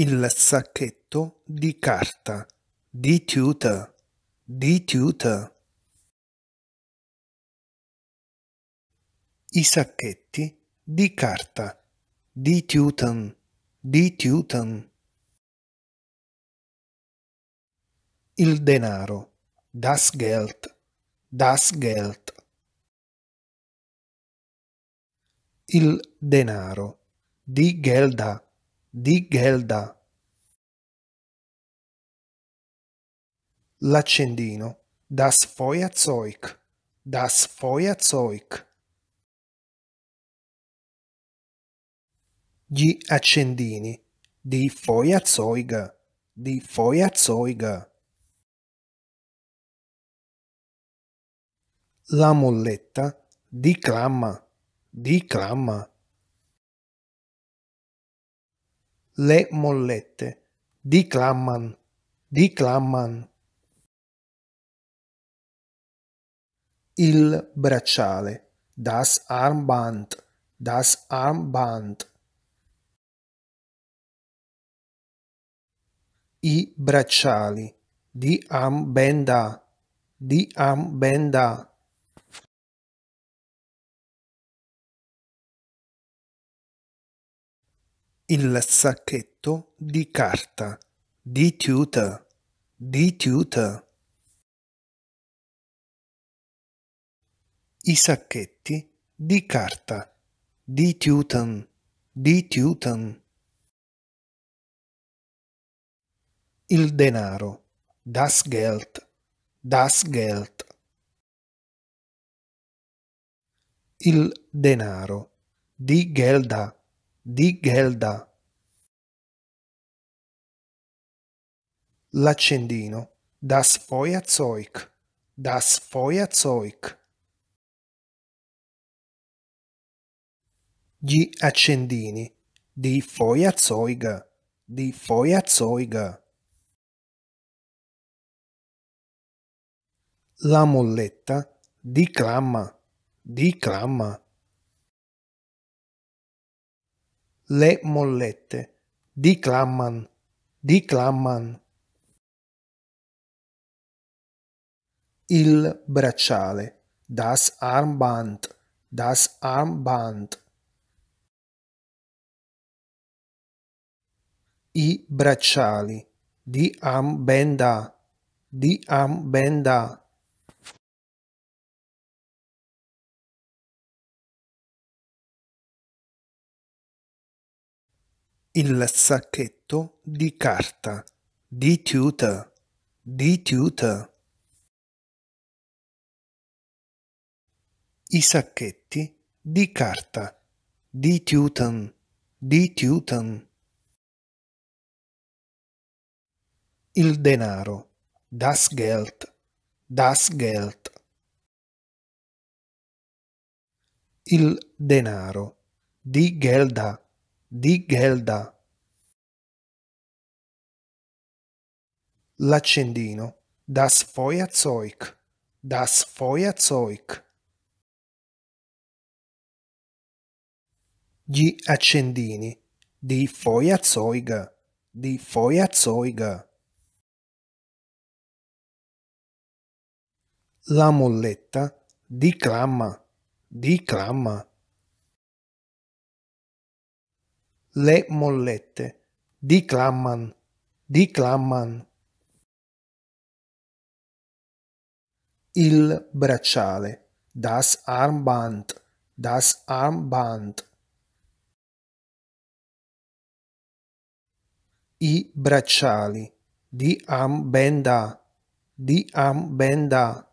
il sacchetto di carta di tuta di tuta i sacchetti di carta di tutan di tutan il denaro das geld das geld il denaro di gelda di Gelda. L'accendino das Feuerzeug, das Feuerzeug. Gli accendini di Feuerzeug, di Feuerzeug. La molletta di clamma, di clamma. le mollette, Di Clamman. Di Clamman. Il bracciale, das Armband, das Armband. I bracciali, di Ambenda, di Ambenda. il sacchetto di carta, di tuta, di tuta. I sacchetti di carta, di tutan, di tutan. Il denaro, das Geld, das Geld. Il denaro, di Gelda, di Gelda. L'accendino. Das Feuerzeug. Das Feuerzeug. Gli accendini. Die Feuerzeuge. Die Feuerzeuge. La molletta. di Clamma. di Clamma. Le mollette di Clamman, di Clamman. Il bracciale, das Armband, das Armband. I bracciali, di Ambenda, di Ambenda. il sacchetto di carta di tuta di tuta i sacchetti di carta di tutan di tutan il denaro das geld das geld il denaro di gelda di Gelda. L'accendino das Feuerzeug, das Feuerzeug. Gli accendini di Feuerzeug, di Feuerzeug. La molletta di clamma, di clamma. le mollette, Di Clamman. Di Clamman. Il bracciale, das Armband, das Armband. I bracciali, di Ambenda, di Ambenda.